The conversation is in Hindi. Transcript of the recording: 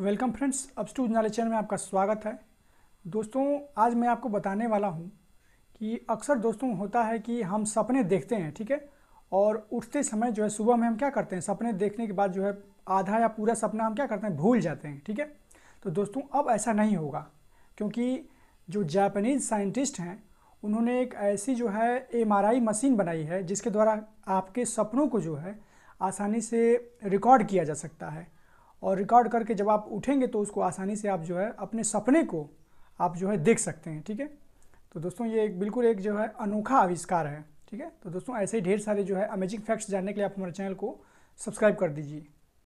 वेलकम फ्रेंड्स अब स्टूज नॉलेज चैनल में आपका स्वागत है दोस्तों आज मैं आपको बताने वाला हूँ कि अक्सर दोस्तों होता है कि हम सपने देखते हैं ठीक है और उठते समय जो है सुबह में हम क्या करते हैं सपने देखने के बाद जो है आधा या पूरा सपना हम क्या करते हैं भूल जाते हैं ठीक है तो दोस्तों अब ऐसा नहीं होगा क्योंकि जो जापानीज साइंटिस्ट हैं उन्होंने एक ऐसी जो है एम मशीन बनाई है जिसके द्वारा आपके सपनों को जो है आसानी से रिकॉर्ड किया जा सकता है और रिकॉर्ड करके जब आप उठेंगे तो उसको आसानी से आप जो है अपने सपने को आप जो है देख सकते हैं ठीक है तो दोस्तों ये एक बिल्कुल एक जो है अनोखा आविष्कार है ठीक है तो दोस्तों ऐसे ही ढेर सारे जो है अमेजिंग फैक्ट्स जानने के लिए आप हमारे चैनल को सब्सक्राइब कर दीजिए